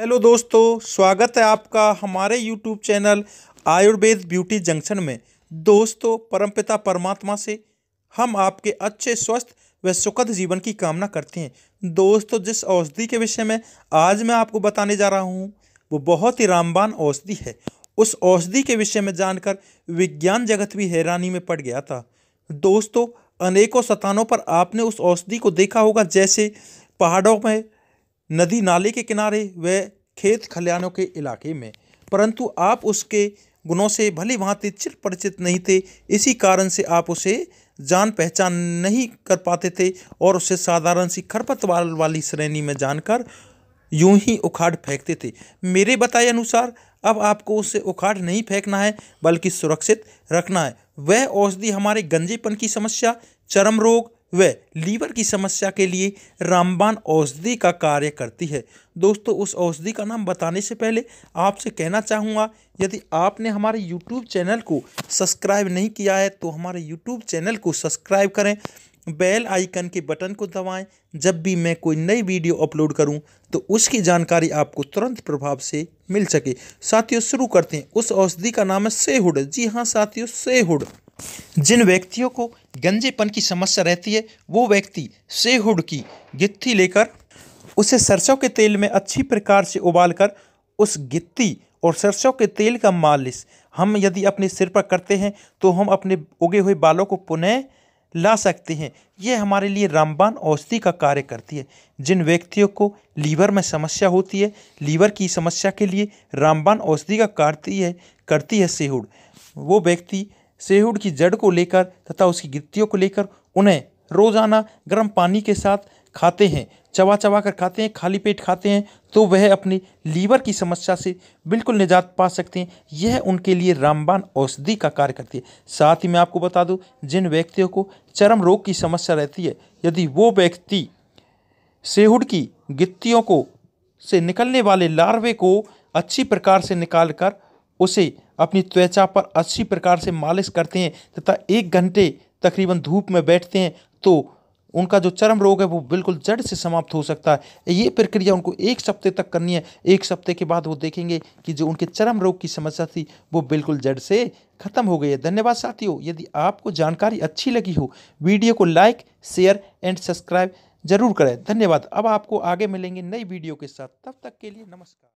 hello दोस्तों स्वागत है आपका हमारे YouTube channel Ayurveda beauty junction में दोस्तों परमपिता परमात्मा से हम आपके अच्छे स्वस्थ व सुखद जीवन की कामना करते हैं दोस्तों जिस औषधि के विषय में आज मैं आपको बताने जा रहा हूँ वो बहुत ही रामबान औषधि है उस औषधि के विषय में जानकर विज्ञान जगत भी हैरानी में पड़ गया था दोस्तों अनेकों स्थानों पर आपने उस औषधि को देखा होगा जैसे पहाड़ों में नदी नाले के किनारे व खेत खलियानों के इलाके में परंतु आप उसके गुणों से भले भांति चिर परिचित नहीं थे इसी कारण से आप उसे जान पहचान नहीं कर पाते थे और उसे साधारण सी खरपतवार वाली श्रेणी में जानकर यूं ही उखाड़ फेंकते थे मेरे बताए अनुसार अब आपको उसे उखाड़ नहीं फेंकना है बल्कि सुरक्षित रखना है वह औषधि हमारे गंजेपन की समस्या चरम रोग व लीवर की समस्या के लिए रामबान औषधि का कार्य करती है दोस्तों उस औषधि का नाम बताने से पहले आपसे कहना चाहूँगा यदि आपने हमारे यूट्यूब चैनल को सब्सक्राइब नहीं किया है तो हमारे यूट्यूब चैनल को सब्सक्राइब करें बेल आइकन के बटन को दबाएं जब भी मैं कोई नई वीडियो अपलोड करूं तो उसकी जानकारी आपको तुरंत प्रभाव से मिल सके साथियों शुरू करते हैं उस औषधि का नाम है सेहुड जी हाँ साथियों सेहुड जिन व्यक्तियों को गंजेपन की समस्या रहती है वो व्यक्ति सेहुड की गित्थी लेकर उसे सरसों के तेल में अच्छी प्रकार से उबालकर उस गित्ती और सरसों के तेल का मालिश हम यदि अपने सिर पर करते हैं तो हम अपने उगे हुए बालों को पुनः ला सकते हैं यह हमारे लिए रामबान औषधि का कार्य करती है जिन व्यक्तियों को लीवर में समस्या होती है लीवर की समस्या के लिए रामबान औषधि का कार्य है करती है सेहुड़ वो व्यक्ति सेहुड़ की जड़ को लेकर तथा उसकी गिरतियों को लेकर उन्हें रोज़ाना गर्म पानी के साथ खाते हैं चबा चबा कर खाते हैं खाली पेट खाते हैं तो वह अपने लीवर की समस्या से बिल्कुल निजात पा सकते हैं यह उनके लिए रामबान औषधि का कार्य करती है साथ ही मैं आपको बता दूं जिन व्यक्तियों को चरम रोग की समस्या रहती है यदि वो व्यक्ति सेहुड की गित्तियों को से निकलने वाले लार्वे को अच्छी प्रकार से निकाल कर उसे अपनी त्वचा पर अच्छी प्रकार से मालिश करते हैं तथा एक घंटे तकरीबन धूप में बैठते हैं तो उनका जो चरम रोग है वो बिल्कुल जड़ से समाप्त हो सकता है ये प्रक्रिया उनको एक सप्ते तक करनी है एक सप्ते के बाद वो देखेंगे कि जो उनके चरम रोग की समस्या थी वो बिल्कुल जड़ से खत्म हो गई है धन्यवाद साथियों यदि आपको जानकारी अच्छी लगी हो वीडियो को लाइक शेयर एंड सब्सक्राइब जरूर करें धन्यवाद अब आपको आगे मिलेंगे नई वीडियो के साथ तब तक के लिए नमस्कार